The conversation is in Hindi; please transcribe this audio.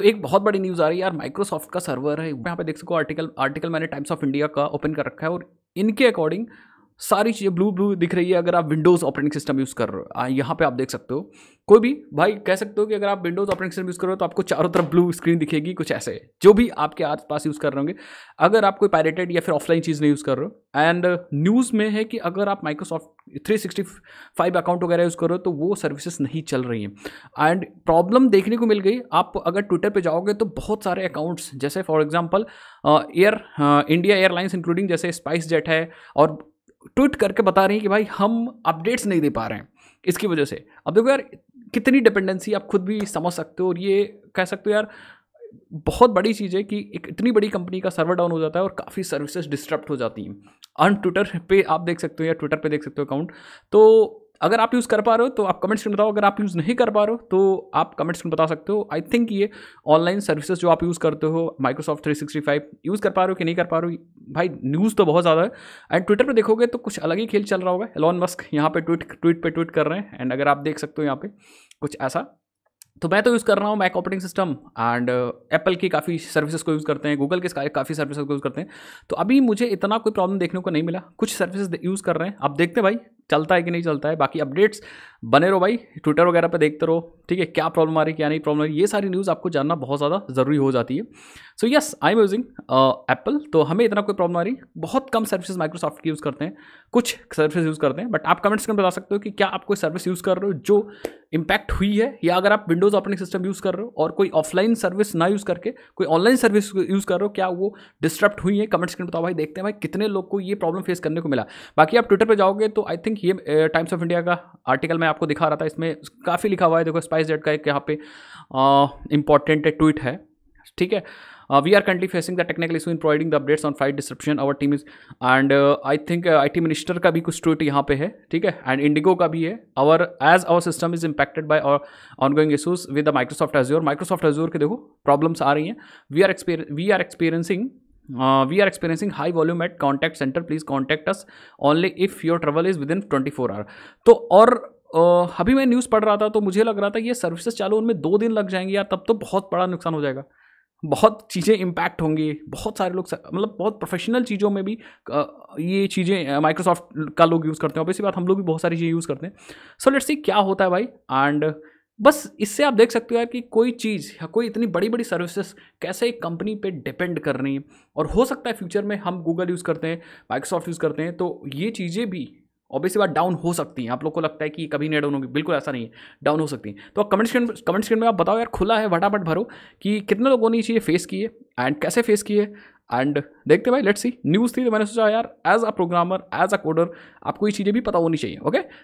तो एक बहुत बड़ी न्यूज़ आ रही है यार माइक्रोसॉफ्ट का सर्वर है यहाँ पे देख सको आर्टिकल आर्टिकल मैंने टाइम्स ऑफ इंडिया का ओपन कर रखा है और इनके अकॉर्डिंग सारी चीज़ें ब्लू ब्लू दिख रही है अगर आप विंडोज़ ऑपरेटिंग सिस्टम यूज़ कर रहे हो हाँ, यहाँ पे आप देख सकते हो कोई भी भाई कह सकते हो कि अगर आप विंडोज़ ऑपरेटिंग सिस्टम यूज़ कर रहे हो तो आपको चारों तरफ ब्लू स्क्रीन दिखेगी कुछ ऐसे जो भी आपके आस पास यूज़ कर रहे होंगे अगर आप कोई पायरेटेड या फिर ऑफलाइन चीज़ नहीं यूज़ कर रहे हो एंड न्यूज़ में है कि अगर आप Microsoft three sixty five account वगैरह यूज़ कर रहे हो तो वो सर्विसेज नहीं चल रही हैं एंड प्रॉब्लम देखने को मिल गई आप अगर ट्विटर पर जाओगे तो बहुत सारे अकाउंट्स जैसे for example Air India airlines including जैसे स्पाइस जेट है और ट्वीट करके बता रही हैं कि भाई हम अपडेट्स नहीं दे पा रहे हैं इसकी वजह से अब देखो यार कितनी डिपेंडेंसी आप खुद भी समझ सकते हो और ये कह सकते हो यार बहुत बड़ी चीज़ है कि एक इतनी बड़ी कंपनी का सर्वर डाउन हो जाता है और काफ़ी सर्विसेज डिस्टर्ब हो जाती हैं अन ट्विटर पे आप देख सकते हो या ट्विटर पे देख सकते हो अकाउंट तो अगर आप यूज़ कर पा रहे हो तो आप कमेंट्स में बताओ अगर आप यूज़ नहीं कर पा रहे हो तो आप कमेंट्स में बता सकते हो आई थिंक ये ऑनलाइन सर्विसेज जो आप यूज़ करते हो माइक्रोसॉफ्ट 365 यूज़ कर पा रहे हो कि नहीं कर पा रहे हो भाई न्यूज़ तो बहुत ज़्यादा है एंड ट्विटर पर देखोगे तो कुछ अलग ही खेल चल रहा होगा एलॉन मस्क यहाँ पर ट्वीट ट्वीट पर ट्वीट कर रहे हैं एंड अगर आप देख सकते हो यहाँ पर कुछ ऐसा तो मैं तो यूज़ कर रहा हूँ Mac operating system and Apple की काफ़ी सर्विसेज को यूज़ करते हैं गूगल के काफ़ी सर्विसेज को यूज़ करते हैं तो अभी मुझे इतना कोई प्रॉब्लम देखने को नहीं मिला कुछ सर्विसेज यूज़ कर रहे हैं आप देखते हैं भाई चलता है कि नहीं चलता है बाकी अपडेट्स बने रहो भाई ट्विटर वगैरह पे देखते रहो ठीक है क्या प्रॉब्लम आ रही है क्या नहीं प्रॉब्लम आ रही ये सारी न्यूज़ आपको जानना बहुत ज़्यादा ज़रूरी हो जाती है so yes I am using Apple तो हमें इतना कोई प्रॉब्लम आ रही बहुत कम सर्विसेज माइक्रोसॉफ्ट की यूज़ करते हैं कुछ सर्विस यूज़ करते हैं बट आप कमेंट्स में बता सकते हो कि क्या आप कोई सर्विस यूज़ कर रहे हो जो इम्पैक्ट हुई है या अगर आप विंडोज़ ऑपरेटिंग सिस्टम यूज़ कर रहे हो और कोई ऑफलाइन सर्विस ना यूज़ करके कोई ऑनलाइन सर्विस यूज़ कर रहे हो क्या वो डिस्टर्ब हुई है कमेंट स्क्रीन बताओ भाई देखते हैं भाई कितने लोग को ये प्रॉब्लम फेस करने को मिला बाकी आप ट्विटर पर जाओगे तो आई थिंक ये टाइम्स ऑफ इंडिया का आर्टिकल मैं आपको दिखा रहा था इसमें काफ़ी लिखा हुआ है देखो स्पाइस जेट का एक यहाँ पे इम्पॉर्टेंट ट्वीट है ठीक है Uh, we are currently facing the technical issue in providing the updates on flight description our team is and I think IT minister का भी कुछ ट्वीट यहाँ पे है ठीक है एंड इंडिगो का भी है our as our system is impacted by our ongoing issues with the Microsoft Azure Microsoft Azure के देखो प्रॉब्लम्स आ रही हैं we are exper we are experiencing we are experiencing high volume at contact centre please contact us only if your travel is within twenty four hour तो और uh, अभी मैं न्यूज़ पढ़ रहा था तो मुझे लग रहा था ये सर्विसेज चालू उनमें दो दिन लग जाएंगे यार तब तो बहुत बड़ा नुकसान हो जाएगा बहुत चीज़ें इम्पैक्ट होंगी बहुत सारे लोग मतलब बहुत प्रोफेशनल चीज़ों में भी ये चीज़ें माइक्रोसॉफ्ट का लोग यूज़ करते हैं ऑब्वियसली बात हम लोग भी बहुत सारी चीज़ें यूज़ करते हैं सो लेट्स सी क्या होता है भाई एंड बस इससे आप देख सकते हो यार कि कोई चीज़ या कोई इतनी बड़ी बड़ी सर्विसेज कैसे एक कंपनी पे डिपेंड कर रही है और हो सकता है फ्यूचर में हम गूगल यूज़ करते हैं माइक्रोसॉफ्ट यूज़ करते हैं तो ये चीज़ें भी ऑब्वियसली बात डाउन हो सकती हैं आप लोग को लगता है कि कभी नहीं डाउन होगी बिल्कुल ऐसा नहीं है डाउन हो सकती हैं तो आप कमेंट स्क्रीन कमेंट स्क्रीन में आप बताओ यार खुला है फटाफट भरो कि कितने लोगों ने ये चीज़ें फेस की है एंड कैसे फेस की है एंड देखते भाई लेट्स सी न्यूज़ थी तो मैंने सोचा यार as a programmer as a coder आपको ये चीज़ें भी पता होनी चाहिए ओके